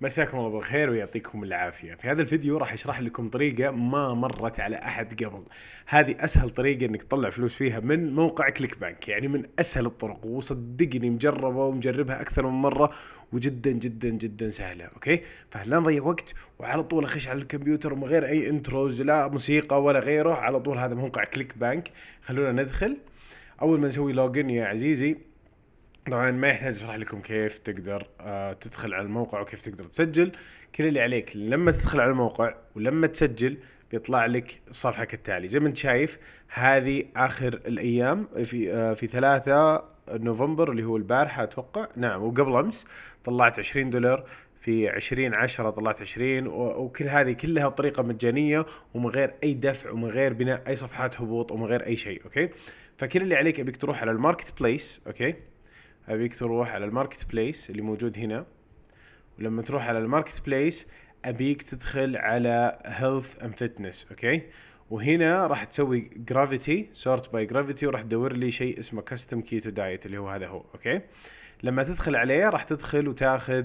مساكم الله بالخير ويعطيكم العافيه في هذا الفيديو راح اشرح لكم طريقه ما مرت على احد قبل هذه اسهل طريقه انك تطلع فلوس فيها من موقع كليك بانك يعني من اسهل الطرق وصدقني مجربه ومجربها اكثر من مره وجدا جدا جدا سهله اوكي فلا نضيع وقت وعلى طول اخش على الكمبيوتر من غير اي انتروز لا موسيقى ولا غيره على طول هذا موقع كليك بانك خلونا ندخل اول ما نسوي لوجن يا عزيزي طبعا ما يحتاج اشرح لكم كيف تقدر آه، تدخل على الموقع وكيف تقدر تسجل كل اللي عليك لما تدخل على الموقع ولما تسجل بيطلع لك الصفحه كالتالي زي ما انت شايف هذه اخر الايام آه، في آه، في 3 نوفمبر اللي هو البارحه اتوقع نعم وقبل امس طلعت 20 دولار في 20 10 طلعت 20 وكل هذه كلها طريقه مجانيه ومن غير اي دفع ومن غير بناء اي صفحات هبوط ومن غير اي شيء اوكي فكل اللي عليك ابيك تروح على الماركت بليس اوكي ابيك تروح على الماركت بليس اللي موجود هنا ولما تروح على الماركت بليس ابيك تدخل على هيلث اند فتنس اوكي وهنا راح تسوي جرافيتي سورت باي جرافيتي وراح تدور لي شيء اسمه كاستم كيتو دايت اللي هو هذا هو اوكي لما تدخل عليه راح تدخل وتاخذ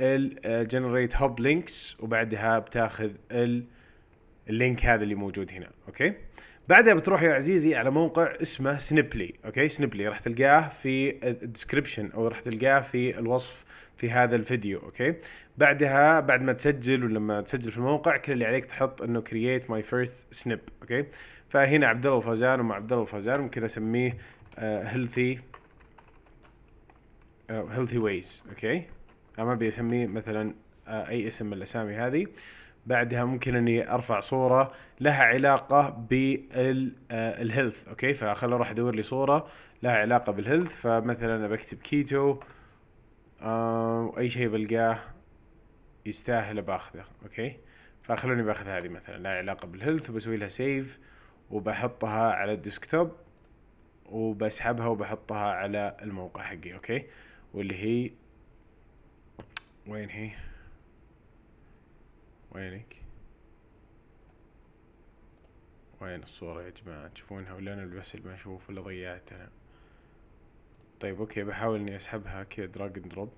الجنريت هوب لينكس وبعدها بتاخذ اللينك هذا اللي موجود هنا اوكي بعدها بتروح يا عزيزي على موقع اسمه سنبلي اوكي سنبلي راح تلقاه في الديسكربشن او راح تلقاه في الوصف في هذا الفيديو اوكي بعدها بعد ما تسجل ولما تسجل في الموقع كل اللي عليك تحط انه كرييت ماي فيرست سنب اوكي فهنا عبد الله الفوزان ومع عبد الله الفوزان ممكن اسميه هيلثي هيلثي ويز اوكي انا ما ابي اسميه مثلا آه، اي اسم من الاسامي هذه بعدها ممكن اني ارفع صوره لها علاقه بالهيلث آه، اوكي فخل اروح ادور لي صوره لها علاقه بالهيلث فمثلا بكتب كيتو آه، اي شيء بلقاه يستاهل باخذه اوكي فخلوني باخذ هذه مثلا لها علاقه بالهيلث وبسوي لها سيف وبحطها على الديسكتوب وبسحبها وبحطها على الموقع حقي اوكي واللي هي وين هي وينك وين الصورة يا جماعة تشوفونها ولا انا بس اللي ما اشوف ولا ضيعت انا طيب اوكي بحاول اني اسحبها كذا دراج اند دروب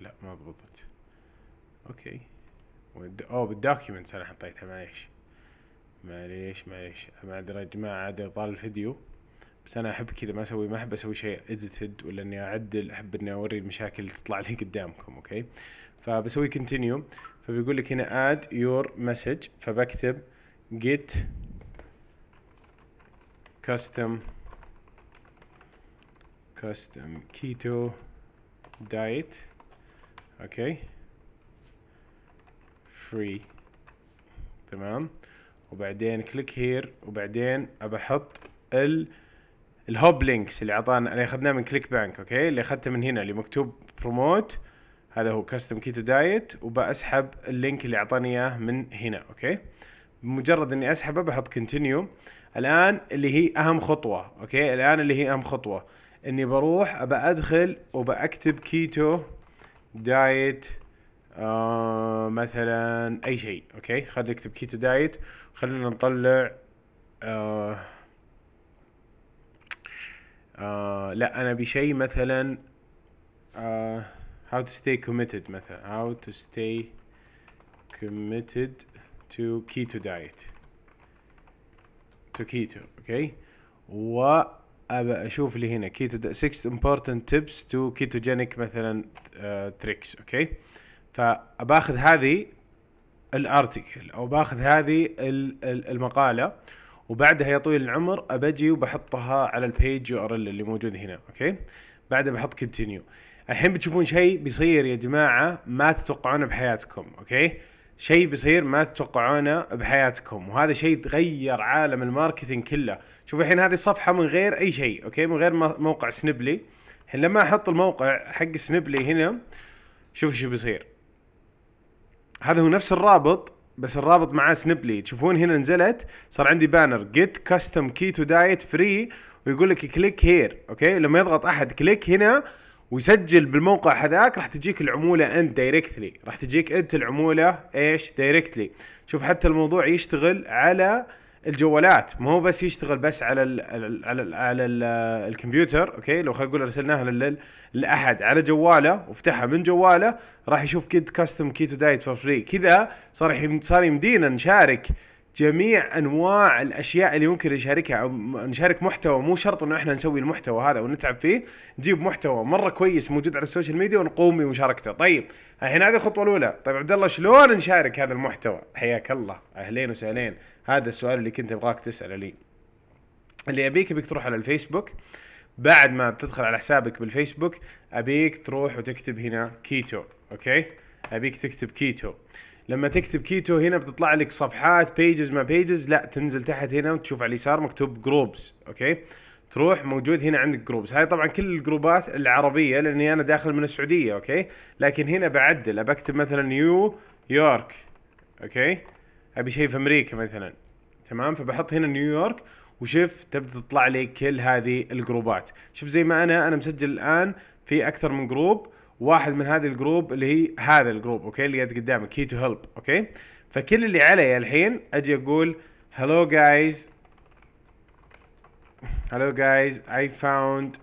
لا ما ضبطت اوكي ود... اوه بالدوكيومنتس انا حطيتها معليش معليش معليش ما ادري يا جماعة عاد طال الفيديو بس انا احب كذا ما اسوي ما احب اسوي شيء اديتد ولا اني اعدل احب اني اوري المشاكل اللي تطلع لي قدامكم اوكي فبسوي كونتينيو فبيقول لك هنا add your message فبكتب get custom custom keto diet اوكي free تمام وبعدين كليك هير وبعدين ابى احط ال الهوب لينكس اللي اعطانا اللي اخذناه من كليك بانك اوكي اللي اخذته من هنا اللي مكتوب بروموت هذا هو كاستم كيتو دايت وبسحب اللينك اللي اعطاني اياه من هنا اوكي بمجرد اني اسحبه بحط كونتينيو الان اللي هي اهم خطوه اوكي الان اللي هي اهم خطوه اني بروح ابى ادخل وبكتب كيتو دايت آه مثلا اي شيء اوكي خلينا نكتب كيتو دايت خلينا نطلع آه آه لا انا بشيء مثلا آه how to stay committed مثلا how to stay committed to keto diet to keto اوكي و وابى اشوف اللي هنا keto 6 important tips to ketogenic مثلا uh, tricks اوكي okay. فباخذ هذه الارتكل او باخذ هذه المقاله وبعدها يا طويل العمر ابجي وبحطها على البيج يو ار ال اللي موجود هنا اوكي بعدها بحط كونتينيو الحين بتشوفون شيء بيصير يا جماعه ما تتوقعونه بحياتكم اوكي شيء بيصير ما تتوقعونه بحياتكم وهذا شيء تغير عالم الماركتينج كله شوفوا الحين هذه الصفحه من غير اي شيء اوكي من غير موقع سنبلي الحين لما احط الموقع حق سنبلي هنا شوفوا شو بيصير هذا هو نفس الرابط بس الرابط معاه سنبلي تشوفون هنا نزلت صار عندي بانر جيت كاستم كيتو دايت فري ويقول لك كليك هير اوكي لما يضغط احد كليك هنا ويسجل بالموقع هذاك راح تجيك العموله انت دايركتلي راح تجيك انت العموله ايش دايركتلي شوف حتى الموضوع يشتغل على الجوالات مو بس يشتغل بس على الـ على الـ على الـ آه، الكمبيوتر اوكي لو خلينا نقول ارسلناها لاحد على جواله وفتحها من جواله راح يشوف كيد كاستم كيتو دايت فور فري كذا صار صار يمدينا نشارك جميع انواع الاشياء اللي ممكن نشاركها او نشارك محتوى مو شرط انه احنا نسوي المحتوى هذا ونتعب فيه نجيب محتوى مره كويس موجود على السوشيال ميديا ونقوم بمشاركته طيب الحين هذه الخطوه الاولى طيب عبد الله شلون نشارك هذا المحتوى حياك الله اهلين وسهلين هذا السؤال اللي كنت ابغاك تساله لي اللي ابيك ابيك تروح على الفيسبوك بعد ما بتدخل على حسابك بالفيسبوك ابيك تروح وتكتب هنا كيتو اوكي ابيك تكتب كيتو لما تكتب كيتو هنا بتطلع لك صفحات بيجز ما بيجز لا تنزل تحت هنا وتشوف على اليسار مكتوب جروبس اوكي تروح موجود هنا عندك جروبس هاي طبعا كل الجروبات العربيه لاني انا داخل من السعوديه اوكي لكن هنا بعدل بكتب مثلا نيو يورك اوكي ابي شيء في امريكا مثلا تمام فبحط هنا نيويورك وشوف تبدا تطلع لي كل هذه الجروبات شوف زي ما انا انا مسجل الان في اكثر من جروب واحد من هذه الجروب اللي هي هذا الجروب اوكي اللي قاعد قدامك كي تو هيلب اوكي فكل اللي علي الحين اجي اقول هلو جايز هلو جايز اي فاوند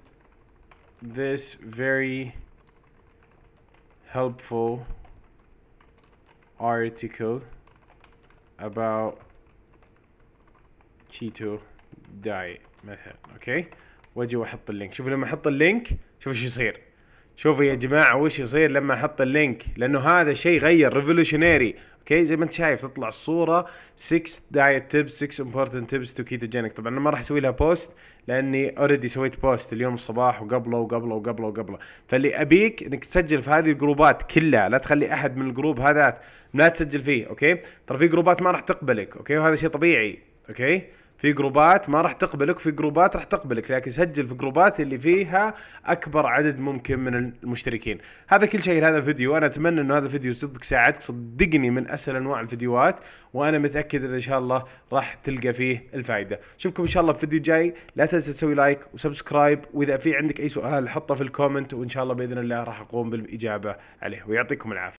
ذس فيري helpful article about keto diet مثلا اوكي واجي واحط اللينك شوف لما احط اللينك شوف ايش يصير شوفوا يا جماعه وش يصير لما احط اللينك لانه هذا شيء غير ريفولوشنري اوكي زي ما انت شايف تطلع الصوره 6 دايت تيبس 6 امبورتنت تيبس تو كيتوجينيك طبعا انا ما راح اسوي لها بوست لاني اوريدي سويت بوست اليوم الصباح وقبله وقبله وقبله وقبله فاللي ابيك انك تسجل في هذه الجروبات كلها لا تخلي احد من الجروب هذا لا تسجل فيه اوكي ترى في جروبات ما راح تقبلك اوكي وهذا شيء طبيعي اوكي في جروبات ما راح تقبلك في جروبات راح تقبلك لكن سجل في جروبات اللي فيها اكبر عدد ممكن من المشتركين هذا كل شيء لهذا الفيديو انا اتمنى انه هذا الفيديو صدق ساعدك صدقني من اسهل انواع الفيديوهات وانا متاكد ان ان شاء الله راح تلقى فيه الفائده اشوفكم ان شاء الله في فيديو جاي لا تنسى تسوي لايك وسبسكرايب واذا في عندك اي سؤال حطه في الكومنت وان شاء الله باذن الله راح اقوم بالاجابه عليه ويعطيكم العافيه